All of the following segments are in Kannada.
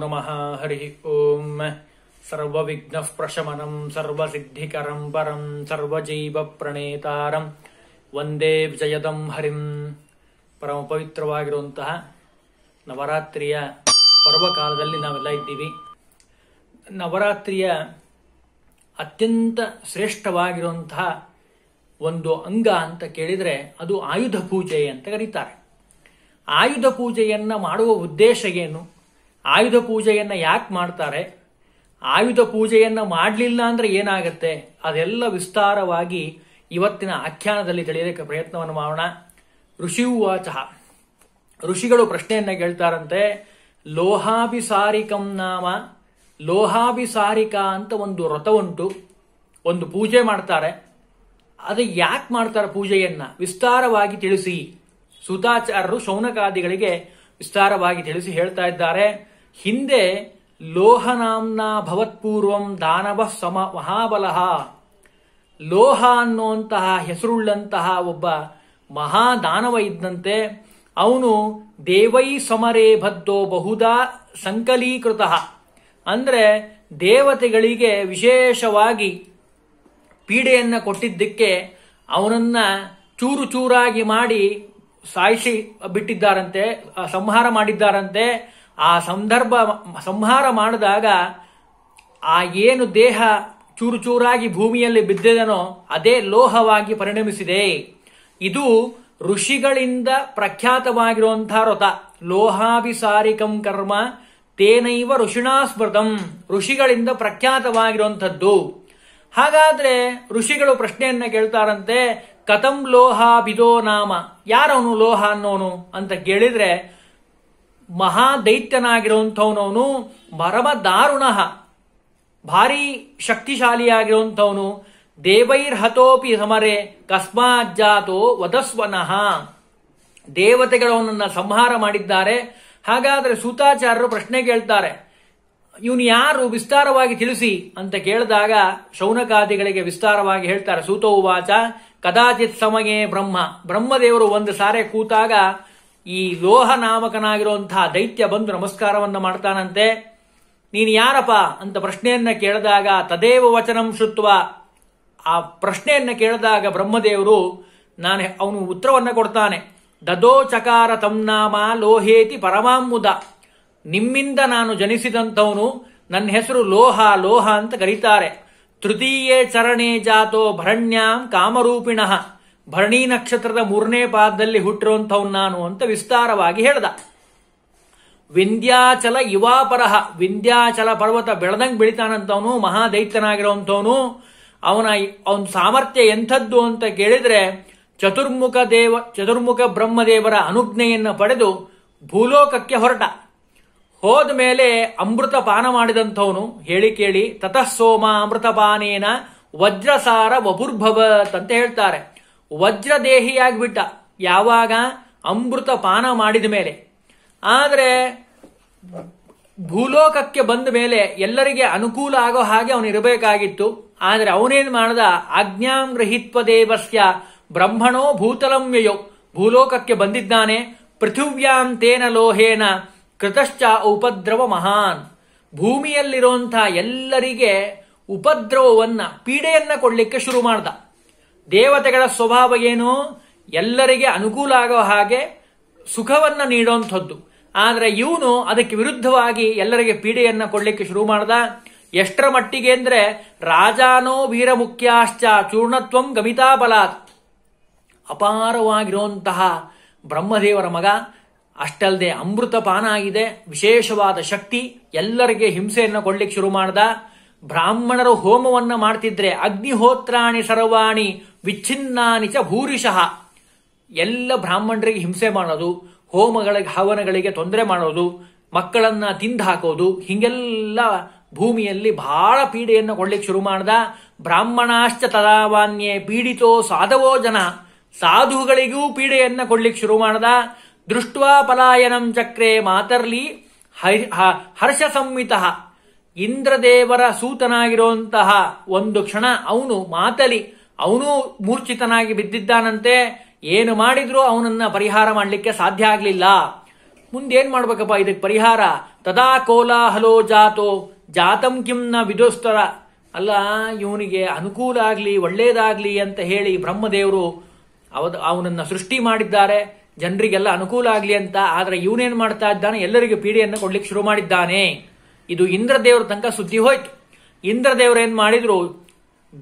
ನಮಃ ಹರಿ ಓಂ ಸರ್ವವಿಘ್ನ सर्वविघ्नः ಸರ್ವಸಿದ್ಧಿಕರಂ ಪರಂ ಸರ್ವಜೈವ ಪ್ರಣೇತಾರಂ ವಂದೇ ವಿಜಯದಂ ಹರಿಂ ಪರಮ ಪವಿತ್ರವಾಗಿರುವಂತಹ ನವರಾತ್ರಿಯ ಪರ್ವಕಾಲದಲ್ಲಿ ನಾವೆಲ್ಲ ಇದ್ದೀವಿ ನವರಾತ್ರಿಯ ಅತ್ಯಂತ ಶ್ರೇಷ್ಠವಾಗಿರುವಂತಹ ಒಂದು ಅಂಗ ಅಂತ ಕೇಳಿದರೆ ಅದು ಆಯುಧ ಪೂಜೆ ಅಂತ ಕರೀತಾರೆ ಆಯುಧ ಪೂಜೆಯನ್ನು ಮಾಡುವ ಉದ್ದೇಶ ಏನು ಆಯುಧ ಪೂಜೆಯನ್ನು ಯಾಕೆ ಮಾಡ್ತಾರೆ ಆಯುಧ ಪೂಜೆಯನ್ನು ಮಾಡಲಿಲ್ಲ ಅಂದರೆ ಏನಾಗತ್ತೆ ಅದೆಲ್ಲ ವಿಸ್ತಾರವಾಗಿ ಇವತ್ತಿನ ಆಖ್ಯಾನದಲ್ಲಿ ತಿಳಿಯೋದಕ್ಕೆ ಪ್ರಯತ್ನವನ್ನು ಮಾಡೋಣ ಋಷಿವಾಚಃ ಋಷಿಗಳು ಪ್ರಶ್ನೆಯನ್ನು ಕೇಳ್ತಾರಂತೆ ಲೋಹಾಭಿಸಾರಿಕಂ ನಾಮ ಲೋಹಾಭಿಸಾರಿಕ ಅಂತ ಒಂದು ವ್ರತ ಉಂಟು ಒಂದು ಪೂಜೆ ಮಾಡ್ತಾರೆ ಅದು ಯಾಕೆ ಮಾಡ್ತಾರೆ ಪೂಜೆಯನ್ನು ವಿಸ್ತಾರವಾಗಿ ತಿಳಿಸಿ ಸುತಾಚಾರರು ಶೌನಕಾದಿಗಳಿಗೆ ವಿಸ್ತಾರವಾಗಿ ತಿಳಿಸಿ ಹೇಳ್ತಾ ಇದ್ದಾರೆ ಹಿಂದೆ ಲೋಹನಾಂನ ಭವತ್ಪೂರ್ವಂ ದಾನವ ಸಮ ಮಹಾಬಲಹ ಲೋಹ ಅನ್ನುವಂತಹ ಹೆಸರುಳ್ಳಂತಹ ಒಬ್ಬ ಮಹಾದಾನವ ಇದ್ದಂತೆ ಅವನು ದೇವೈ ಸಮರೇ ಭದ್ದೋ ಬಹುದಾ ಸಂಕಲೀಕೃತ ಅಂದರೆ ದೇವತೆಗಳಿಗೆ ವಿಶೇಷವಾಗಿ ಪೀಡೆಯನ್ನು ಕೊಟ್ಟಿದ್ದಕ್ಕೆ ಅವನನ್ನ ಚೂರು ಚೂರಾಗಿ ಮಾಡಿ ಸಾಯಿಸಿ ಬಿಟ್ಟಿದ್ದಾರಂತೆ ಸಂಹಾರ ಮಾಡಿದ್ದಾರಂತೆ ಆ ಸಂದರ್ಭ ಸಂಹಾರ ಮಾಡಿದಾಗ ಆ ಏನು ದೇಹ ಚೂರು ಚೂರಾಗಿ ಭೂಮಿಯಲ್ಲಿ ಬಿದ್ದಿದನೋ ಅದೇ ಲೋಹವಾಗಿ ಪರಿಣಮಿಸಿದೆ ಇದು ಋಷಿಗಳಿಂದ ಪ್ರಖ್ಯಾತವಾಗಿರುವಂತಹ ವ್ರತ ಲೋಹಾಭಿಸಾರಿಕಂ ಕರ್ಮ ತೇನೈವ ಋಷಿಣಾಸ್ಮೃತಂ ಋಷಿಗಳಿಂದ ಪ್ರಖ್ಯಾತವಾಗಿರುವಂಥದ್ದು ಹಾಗಾದ್ರೆ ಋಷಿಗಳು ಪ್ರಶ್ನೆಯನ್ನ ಕೇಳ್ತಾರಂತೆ ಕಥಂ ಲೋಹಾಭಿದೋ ನಾಮ ಯಾರವನು ಲೋಹ ಅನ್ನೋನು ಅಂತ ಕೇಳಿದ್ರೆ ಮಹಾದೈತ್ಯನಾಗಿರುವಂಥವನವನು ಮರಮ ದಾರುಣ ಭಾರಿ ಶಕ್ತಿಶಾಲಿಯಾಗಿರುವಂಥವನು ದೇವೈರ್ಹತೋಪಿ ಸಮರೆ ಕಸ್ಮಾಜ್ಜಾತೋ ವಧಸ್ವನಃ ದೇವತೆಗಳವನನ್ನು ಸಂಹಾರ ಮಾಡಿದ್ದಾರೆ ಹಾಗಾದರೆ ಸೂತಾಚಾರ್ಯರು ಪ್ರಶ್ನೆ ಕೇಳ್ತಾರೆ ಇವನು ಯಾರು ವಿಸ್ತಾರವಾಗಿ ತಿಳಿಸಿ ಅಂತ ಕೇಳಿದಾಗ ಶೌನಕಾದಿಗಳಿಗೆ ವಿಸ್ತಾರವಾಗಿ ಹೇಳ್ತಾರೆ ಸೂತೋವಾಚ ಕದಾಚಿತ್ ಸಮಯೇ ಬ್ರಹ್ಮ ಬ್ರಹ್ಮದೇವರು ಒಂದು ಸಾರೆ ಕೂತಾಗ ಈ ಲೋಹ ನಾಮಕನಾಗಿರುವಂತಹ ದೈತ್ಯ ಬಂದು ನಮಸ್ಕಾರವನ್ನ ಮಾಡ್ತಾನಂತೆ ನೀನು ಯಾರಪ್ಪ ಅಂತ ಪ್ರಶ್ನೆಯನ್ನ ಕೇಳಿದಾಗ ತದೇವ ವಚನಂ ಶುತ್ವ ಆ ಪ್ರಶ್ನೆಯನ್ನ ಕೇಳಿದಾಗ ಬ್ರಹ್ಮದೇವರು ನಾನು ಅವನು ಉತ್ತರವನ್ನ ಕೊಡ್ತಾನೆ ದದೋ ಚಕಾರ ನಾಮ ಲೋಹೇತಿ ಪರಮಾಮುದ ನಿಮ್ಮಿಂದ ನಾನು ಜನಿಸಿದಂಥವನು ನನ್ನ ಹೆಸರು ಲೋಹ ಲೋಹ ಅಂತ ಕರೀತಾರೆ ತೃತೀಯ ಚರಣೇ ಜಾತೋ ಭರಣ್ಯಾಂ ಕಾಮರೂಪಿಣಃ ಭರಣಿ ನಕ್ಷತ್ರದ ಮೂರನೇ ಪಾದದಲ್ಲಿ ಹುಟ್ಟಿರುವಂಥವ್ನು ನಾನು ಅಂತ ವಿಸ್ತಾರವಾಗಿ ಹೇಳ್ದ ವಿಂಧ್ಯಾಚಲ ಇವಾಪರಹ ವಿಂಧ್ಯಾಚಲ ಪರ್ವತ ಬೆಳೆದಂಗೆ ಬೆಳಿತಾನಂತವನು ಮಹಾದೈತ್ಯನಾಗಿರುವಂಥವನು ಅವನ ಅವನ ಸಾಮರ್ಥ್ಯ ಎಂಥದ್ದು ಅಂತ ಕೇಳಿದ್ರೆ ಚತುರ್ಮುಖ ದೇವ ಚತುರ್ಮುಖ ಬ್ರಹ್ಮದೇವರ ಅನುಜ್ಞೆಯನ್ನು ಪಡೆದು ಭೂಲೋಕಕ್ಕೆ ಹೊರಟ ಹೋದ ಮೇಲೆ ಅಮೃತ ಪಾನ ಮಾಡಿದಂಥವನು ಹೇಳಿ ಕೇಳಿ ತತಃ ಸೋಮ ಅಮೃತಪಾನೇನ ವಜ್ರಸಾರ ವಪುರ್ಭವತ್ ಅಂತ ಹೇಳ್ತಾರೆ ವಜ್ರದೇಹಿಯಾಗಿಬಿಟ್ಟ ಯಾವಾಗ ಅಮೃತ ಪಾನ ಮಾಡಿದ ಮೇಲೆ ಆದರೆ ಭೂಲೋಕಕ್ಕೆ ಬಂದ ಮೇಲೆ ಎಲ್ಲರಿಗೆ ಅನುಕೂಲ ಆಗೋ ಹಾಗೆ ಅವನು ಇರಬೇಕಾಗಿತ್ತು ಆದರೆ ಅವನೇನು ಮಾಡ್ದ ಆಜ್ಞಾಂ ದೇವಸ್ಯ ಬ್ರಹ್ಮಣೋ ಭೂತಲಮ್ಯಯೋ ಭೂಲೋಕಕ್ಕೆ ಬಂದಿದ್ದಾನೆ ಪೃಥಿವ್ಯಾಂತೇನ ಲೋಹೇನ ಕೃತಶ್ಚ ಉಪದ್ರವ ಮಹಾನ್ ಭೂಮಿಯಲ್ಲಿರುವಂತಹ ಎಲ್ಲರಿಗೆ ಉಪದ್ರವವನ್ನ ಪೀಡೆಯನ್ನ ಕೊಡ್ಲಿಕ್ಕೆ ಶುರು ಮಾಡ್ದ ದೇವತೆಗಳ ಸ್ವಭಾವ ಏನು ಎಲ್ಲರಿಗೆ ಅನುಕೂಲ ಆಗೋ ಹಾಗೆ ಸುಖವನ್ನ ನೀಡುವಂಥದ್ದು ಆದರೆ ಇವನು ಅದಕ್ಕೆ ವಿರುದ್ಧವಾಗಿ ಎಲ್ಲರಿಗೆ ಪೀಡೆಯನ್ನ ಕೊಡಲಿಕ್ಕೆ ಶುರು ಮಾಡ್ದ ಎಷ್ಟರ ಮಟ್ಟಿಗೆ ಅಂದ್ರೆ ರಾಜಾನೋ ಮುಖ್ಯಾಶ್ಚ ಚೂರ್ಣತ್ವಂ ಬಲಾತ್ ಅಪಾರವಾಗಿರುವಂತಹ ಬ್ರಹ್ಮದೇವರ ಮಗ ಅಷ್ಟಲ್ಲದೆ ಅಮೃತಪಾನ ಆಗಿದೆ ವಿಶೇಷವಾದ ಶಕ್ತಿ ಎಲ್ಲರಿಗೆ ಹಿಂಸೆಯನ್ನು ಕೊಡ್ಲಿಕ್ಕೆ ಶುರು ಮಾಡ್ದ ಬ್ರಾಹ್ಮಣರು ಹೋಮವನ್ನು ಮಾಡ್ತಿದ್ರೆ ಅಗ್ನಿಹೋತ್ರಾಣಿ ಸರ್ವಾಣಿ ವಿಚ್ಛಿನ್ನಾನಿ ಚ ಭೂರಿಶಃ ಎಲ್ಲ ಬ್ರಾಹ್ಮಣರಿಗೆ ಹಿಂಸೆ ಮಾಡೋದು ಹೋಮಗಳಿಗೆ ಹವನಗಳಿಗೆ ತೊಂದರೆ ಮಾಡೋದು ಮಕ್ಕಳನ್ನ ತಿಂದು ಹಾಕೋದು ಹಿಂಗೆಲ್ಲ ಭೂಮಿಯಲ್ಲಿ ಬಹಳ ಪೀಡೆಯನ್ನು ಕೊಡ್ಲಿಕ್ಕೆ ಶುರು ಮಾಡ್ದ ಬ್ರಾಹ್ಮಣಾಶ್ಚ ತದಾವಾನ್ಯೇ ಪೀಡಿತೋ ಸಾಧವೋ ಜನ ಸಾಧುಗಳಿಗೂ ಪೀಡೆಯನ್ನು ಕೊಡ್ಲಿಕ್ಕೆ ಶುರು ಮಾಡ್ದ ದೃಷ್ಟ ಪಲಾಯನಂ ಚಕ್ರೆ ಮಾತರ್ಲಿ ಹರ್ಷ ಸಂಹಿತ ಇಂದ್ರದೇವರ ಸೂತನಾಗಿರುವಂತಹ ಒಂದು ಕ್ಷಣ ಅವನು ಮಾತಲಿ ಅವನು ಮೂರ್ಛಿತನಾಗಿ ಬಿದ್ದಿದ್ದಾನಂತೆ ಏನು ಮಾಡಿದ್ರೂ ಅವನನ್ನ ಪರಿಹಾರ ಮಾಡಲಿಕ್ಕೆ ಸಾಧ್ಯ ಆಗಲಿಲ್ಲ ಮುಂದೇನ್ ಮಾಡ್ಬೇಕಪ್ಪ ಇದಕ್ಕೆ ಪರಿಹಾರ ತದಾ ಕೋಲಾಹಲೋ ಜಾತೋ ಜಾತಂ ಕಿಂನ ವಿದುಸ್ತರ ಅಲ್ಲ ಇವನಿಗೆ ಅನುಕೂಲ ಆಗಲಿ ಒಳ್ಳೇದಾಗ್ಲಿ ಅಂತ ಹೇಳಿ ಬ್ರಹ್ಮದೇವರು ಅವನನ್ನ ಸೃಷ್ಟಿ ಮಾಡಿದ್ದಾರೆ ಜನರಿಗೆಲ್ಲ ಅನುಕೂಲ ಆಗಲಿ ಅಂತ ಆದರೆ ಇವನೇನ್ ಮಾಡ್ತಾ ಇದ್ದಾನೆ ಎಲ್ಲರಿಗೂ ಪೀಡೆಯನ್ನು ಕೊಡ್ಲಿಕ್ಕೆ ಶುರು ಮಾಡಿದ್ದಾನೆ ಇದು ಇಂದ್ರದೇವರ ತನಕ ಸುದ್ದಿ ಹೋಯ್ತು ಇಂದ್ರದೇವರು ಏನ್ ಮಾಡಿದ್ರು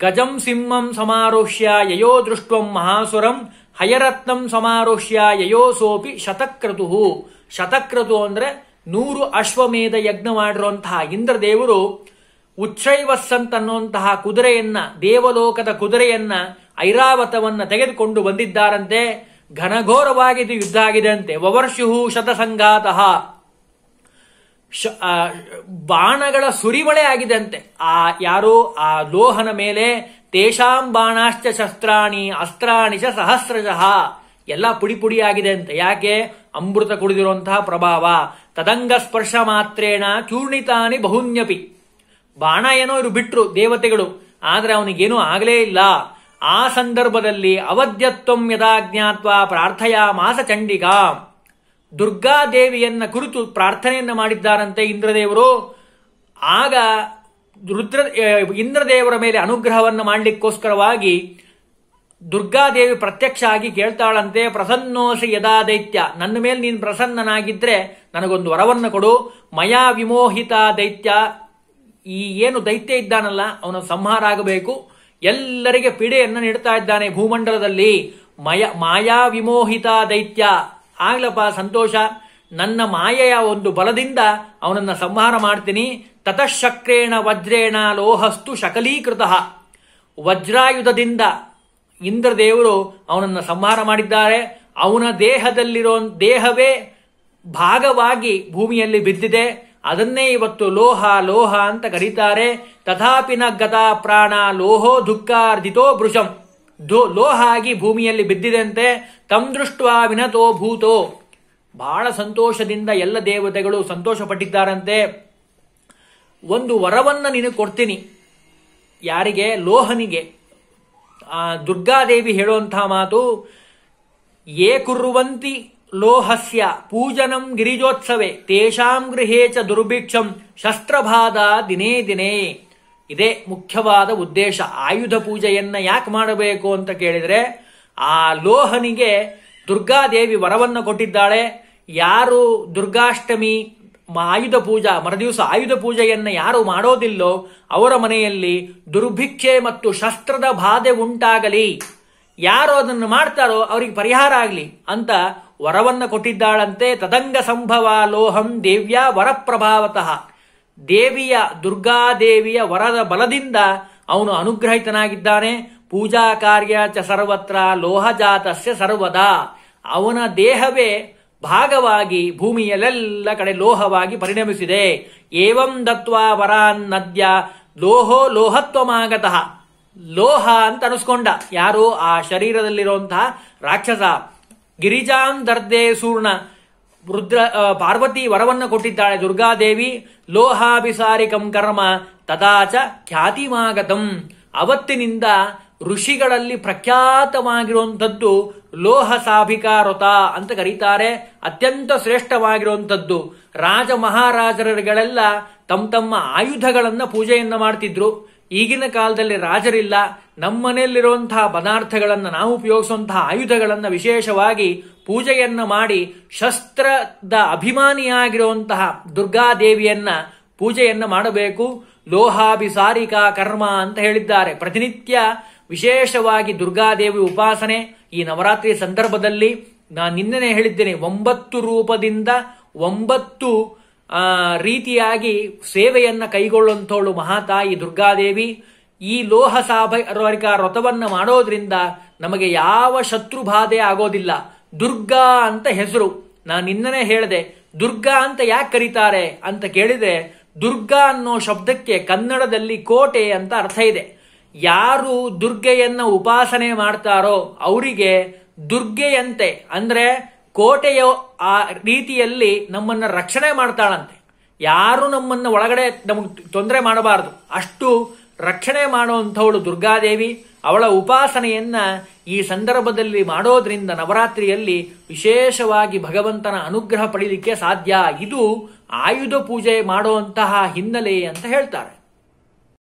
ಗಜಂ ಸಿಂಹಂ ಸಮಾರೋಷ್ಯ ಯಯೋ ದೃಷ್ಟಂ ಮಹಾಸುರಂ ಹಯರತ್ನಂ ಸಮಾರೋಷ್ಯ ಯಯೋ ಸೋಪಿ ಶತಕ್ರತು ಶತಕ್ರತು ಅಂದ್ರೆ ನೂರು ಅಶ್ವಮೇಧ ಯಜ್ಞ ಮಾಡಿರುವಂತಹ ಇಂದ್ರದೇವರು ಉಚ್ಛೈವಸ್ಸಂತ್ ಅನ್ನುವಂತಹ ಕುದುರೆಯನ್ನ ದೇವಲೋಕದ ಕುದುರೆಯನ್ನ ಐರಾವತವನ್ನ ತೆಗೆದುಕೊಂಡು ಬಂದಿದ್ದಾರಂತೆ ಘನಘೋರವಾಗಿ ಯುದ್ಧ ಆಗಿದೆ ಅಂತೆ ವವರ್ಷುಹು ಶತಸಂಘಾತಃ ಬಾಣಗಳ ಸುರಿಮಳೆ ಆಗಿದಂತೆ ಆ ಯಾರೋ ಆ ಲೋಹನ ಮೇಲೆ ತೇಷಾಂ ಬಾಣಾಶ್ಚ ಶಸ್ತ್ರಾಣಿ ಅಸ್ತ್ರಾಣಿ ಚ ಸಹಸ್ರಶಃ ಎಲ್ಲ ಪುಡಿ ಪುಡಿ ಆಗಿದೆ ಅಂತೆ ಯಾಕೆ ಅಮೃತ ಕುಡಿದಿರುವಂತಹ ಪ್ರಭಾವ ತದಂಗ ಸ್ಪರ್ಶ ಮಾತ್ರೇಣ ಚೂರ್ಣಿತಾನಿ ಬಹುನ್ಯಪಿ ಬಾಣ ಏನೋ ಇವರು ಬಿಟ್ರು ದೇವತೆಗಳು ಆದರೆ ಅವನಿಗೇನೂ ಆಗಲೇ ಇಲ್ಲ ಆ ಸಂದರ್ಭದಲ್ಲಿ ಅವಧ್ಯತ್ವಂ ಜ್ಞಾತ್ವ ಪ್ರಾರ್ಥಯಾ ಮಾಸ ಚಂಡಿಗಾ ದುರ್ಗಾದೇವಿಯನ್ನ ಕುರಿತು ಪ್ರಾರ್ಥನೆಯನ್ನು ಮಾಡಿದ್ದಾರಂತೆ ಇಂದ್ರದೇವರು ಆಗ ರುದ್ರ ಇಂದ್ರದೇವರ ಮೇಲೆ ಅನುಗ್ರಹವನ್ನು ಮಾಡಲಿಕ್ಕೋಸ್ಕರವಾಗಿ ದುರ್ಗಾದೇವಿ ಪ್ರತ್ಯಕ್ಷ ಆಗಿ ಕೇಳ್ತಾಳಂತೆ ಪ್ರಸನ್ನೋಸಿ ಯದಾ ದೈತ್ಯ ನನ್ನ ಮೇಲೆ ನೀನು ಪ್ರಸನ್ನನಾಗಿದ್ದರೆ ನನಗೊಂದು ವರವನ್ನು ಕೊಡು ಮಯಾ ವಿಮೋಹಿತ ದೈತ್ಯ ಈ ಏನು ದೈತ್ಯ ಇದ್ದಾನಲ್ಲ ಅವನ ಸಂಹಾರ ಆಗಬೇಕು ಎಲ್ಲರಿಗೆ ಪೀಡೆಯನ್ನು ನೀಡ್ತಾ ಇದ್ದಾನೆ ಭೂಮಂಡಲದಲ್ಲಿ ಮಯ ಮಾಯಾ ವಿಮೋಹಿತ ದೈತ್ಯ ಆಗ್ಲಪ್ಪ ಸಂತೋಷ ನನ್ನ ಮಾಯೆಯ ಒಂದು ಬಲದಿಂದ ಅವನನ್ನ ಸಂಹಾರ ಮಾಡ್ತೀನಿ ತತಃಶಕ್ರೇಣ ವಜ್ರೇಣ ಲೋಹಸ್ತು ಶಕಲೀಕೃತ ವಜ್ರಾಯುಧದಿಂದ ಇಂದ್ರದೇವರು ಅವನನ್ನು ಸಂಹಾರ ಮಾಡಿದ್ದಾರೆ ಅವನ ದೇಹದಲ್ಲಿರೋ ದೇಹವೇ ಭಾಗವಾಗಿ ಭೂಮಿಯಲ್ಲಿ ಬಿದ್ದಿದೆ ಅದನ್ನೇ ಇವತ್ತು ಲೋಹ ಲೋಹ ಅಂತ ಕರೀತಾರೆ ತಥಾಪಿನ ಗತಾ ಪ್ರಾಣ ಲೋಹೋ ದುಃಖಾರ್ಧಿತೋ ಭೃಶಂ ಲೋಹ ಆಗಿ ಭೂಮಿಯಲ್ಲಿ ಬಿದ್ದಿದಂತೆ ತಮ್ದೃಷ್ಟ ವಿನತೋ ಭೂತೋ ಬಹಳ ಸಂತೋಷದಿಂದ ಎಲ್ಲ ದೇವತೆಗಳು ಸಂತೋಷ ಪಟ್ಟಿದ್ದಾರಂತೆ ಒಂದು ವರವನ್ನ ನೀನು ಕೊಡ್ತೀನಿ ಯಾರಿಗೆ ಲೋಹನಿಗೆ ಆ ದುರ್ಗಾದೇವಿ ಹೇಳುವಂತಹ ಮಾತು ಏ ಕುರುವಂತಿ ಲೋಹಸ್ಯ ಪೂಜನಂ ಗಿರಿಜೋತ್ಸವೇ ತೇಷಾಂ ಗೃಹೇ ಚ ದುರ್ಭಿಕ್ಷಂ ಶಸ್ತ್ರಭಾದ ದಿನೇ ದಿನೇ ಇದೇ ಮುಖ್ಯವಾದ ಉದ್ದೇಶ ಆಯುಧ ಪೂಜೆಯನ್ನ ಯಾಕೆ ಮಾಡಬೇಕು ಅಂತ ಕೇಳಿದರೆ ಆ ಲೋಹನಿಗೆ ದುರ್ಗಾದೇವಿ ವರವನ್ನು ಕೊಟ್ಟಿದ್ದಾಳೆ ಯಾರು ದುರ್ಗಾಷ್ಟಮಿ ಆಯುಧ ಪೂಜಾ ಮರದಿವಸ ಆಯುಧ ಪೂಜೆಯನ್ನು ಯಾರು ಮಾಡೋದಿಲ್ಲೋ ಅವರ ಮನೆಯಲ್ಲಿ ದುರ್ಭಿಕ್ಷೆ ಮತ್ತು ಶಸ್ತ್ರದ ಬಾಧೆ ಉಂಟಾಗಲಿ ಯಾರು ಅದನ್ನು ಮಾಡ್ತಾರೋ ಅವರಿಗೆ ಪರಿಹಾರ ಆಗಲಿ ಅಂತ ವರವನ್ನು ಕೊಟ್ಟಿದ್ದಾಳಂತೆ ತದಂಗ ಸಂಭವ ಲೋಹಂ ದೇವ್ಯ ವರಪ್ರಭಾವತಃ ದೇವಿಯ ದುರ್ಗಾದೇವಿಯ ವರದ ಬಲದಿಂದ ಅವನು ಅನುಗ್ರಹಿತನಾಗಿದ್ದಾನೆ ಪೂಜಾ ಕಾರ್ಯ ಚ ಸರ್ವತ್ರ ಲೋಹಜಾತಸ್ಯ ಸರ್ವದಾ ಅವನ ದೇಹವೇ ಭಾಗವಾಗಿ ಭೂಮಿಯಲ್ಲೆಲ್ಲ ಕಡೆ ಲೋಹವಾಗಿ ಪರಿಣಮಿಸಿದೆ ಏವಂ ದತ್ವಾ ವರಾನ್ ನದ್ಯ ಲೋಹೋ ಲೋಹತ್ವಮಾಗತಃ ಲೋಹ ಅಂತ ಅನಿಸ್ಕೊಂಡ ಯಾರು ಆ ಶರೀರದಲ್ಲಿರುವಂತಹ ರಾಕ್ಷಸ ಗಿರಿಜಾಂ ದರ್ದೆ ಸೂರ್ಣ ರುದ್ರ ಪಾರ್ವತಿ ವರವನ್ನು ಕೊಟ್ಟಿದ್ದಾಳೆ ದುರ್ಗಾದೇವಿ ಲೋಹಾಭಿಸಾರಿಕಂ ಕರ್ಮ ತದಾಚ ಖ್ಯಾತಿಮಾಗತಂ ಅವತ್ತಿನಿಂದ ಋಷಿಗಳಲ್ಲಿ ಪ್ರಖ್ಯಾತವಾಗಿರುವಂಥದ್ದು ಲೋಹ ಸಾಭಿಕಾರತ ಅಂತ ಕರೀತಾರೆ ಅತ್ಯಂತ ಶ್ರೇಷ್ಠವಾಗಿರುವಂಥದ್ದು ರಾಜ ಮಹಾರಾಜರುಗಳೆಲ್ಲ ತಮ್ಮ ತಮ್ಮ ಆಯುಧಗಳನ್ನು ಪೂಜೆಯನ್ನ ಮಾಡ್ತಿದ್ರು ಈಗಿನ ಕಾಲದಲ್ಲಿ ರಾಜರಿಲ್ಲ ನಮ್ಮ ಪದಾರ್ಥಗಳನ್ನು ನಾವು ಉಪಯೋಗಿಸುವಂತಹ ಆಯುಧಗಳನ್ನು ವಿಶೇಷವಾಗಿ ಪೂಜೆಯನ್ನು ಮಾಡಿ ಶಸ್ತ್ರದ ಅಭಿಮಾನಿಯಾಗಿರುವಂತಹ ದುರ್ಗಾದೇವಿಯನ್ನ ಪೂಜೆಯನ್ನು ಮಾಡಬೇಕು ಲೋಹಾಭಿಸಾರಿಕಾ ಕರ್ಮ ಅಂತ ಹೇಳಿದ್ದಾರೆ ಪ್ರತಿನಿತ್ಯ ವಿಶೇಷವಾಗಿ ದುರ್ಗಾದೇವಿ ಉಪಾಸನೆ ಈ ನವರಾತ್ರಿ ಸಂದರ್ಭದಲ್ಲಿ ನಾನು ನಿನ್ನೆ ಹೇಳಿದ್ದೇನೆ ಒಂಬತ್ತು ರೂಪದಿಂದ ಒಂಬತ್ತು ಆ ರೀತಿಯಾಗಿ ಸೇವೆಯನ್ನು ಕೈಗೊಳ್ಳುವಂಥವಳು ಮಹಾತಾಯಿ ದುರ್ಗಾದೇವಿ ಈ ಲೋಹ ಸಾಭಿಕ ವ್ರತವನ್ನು ಮಾಡೋದ್ರಿಂದ ನಮಗೆ ಯಾವ ಶತ್ರು ಬಾಧೆ ಆಗೋದಿಲ್ಲ ದುರ್ಗಾ ಅಂತ ಹೆಸರು ನಾನು ನಿನ್ನನೇ ಹೇಳಿದೆ ದುರ್ಗಾ ಅಂತ ಯಾಕೆ ಕರೀತಾರೆ ಅಂತ ಕೇಳಿದ್ರೆ ದುರ್ಗಾ ಅನ್ನೋ ಶಬ್ದಕ್ಕೆ ಕನ್ನಡದಲ್ಲಿ ಕೋಟೆ ಅಂತ ಅರ್ಥ ಇದೆ ಯಾರು ದುರ್ಗೆಯನ್ನ ಉಪಾಸನೆ ಮಾಡ್ತಾರೋ ಅವರಿಗೆ ದುರ್ಗೆಯಂತೆ ಅಂದ್ರೆ ಕೋಟೆಯ ಆ ರೀತಿಯಲ್ಲಿ ನಮ್ಮನ್ನ ರಕ್ಷಣೆ ಮಾಡ್ತಾಳಂತೆ ಯಾರು ನಮ್ಮನ್ನು ಒಳಗಡೆ ನಮಗೆ ತೊಂದರೆ ಮಾಡಬಾರದು ಅಷ್ಟು ರಕ್ಷಣೆ ಮಾಡುವಂಥವಳು ದುರ್ಗಾದೇವಿ ಅವಳ ಉಪಾಸನೆಯನ್ನ ಈ ಸಂದರ್ಭದಲ್ಲಿ ಮಾಡೋದ್ರಿಂದ ನವರಾತ್ರಿಯಲ್ಲಿ ವಿಶೇಷವಾಗಿ ಭಗವಂತನ ಅನುಗ್ರಹ ಪಡೀಲಿಕ್ಕೆ ಸಾಧ್ಯ ಇದು ಆಯುಧ ಪೂಜೆ ಮಾಡುವಂತಹ ಹಿನ್ನೆಲೆ ಅಂತ ಹೇಳ್ತಾರೆ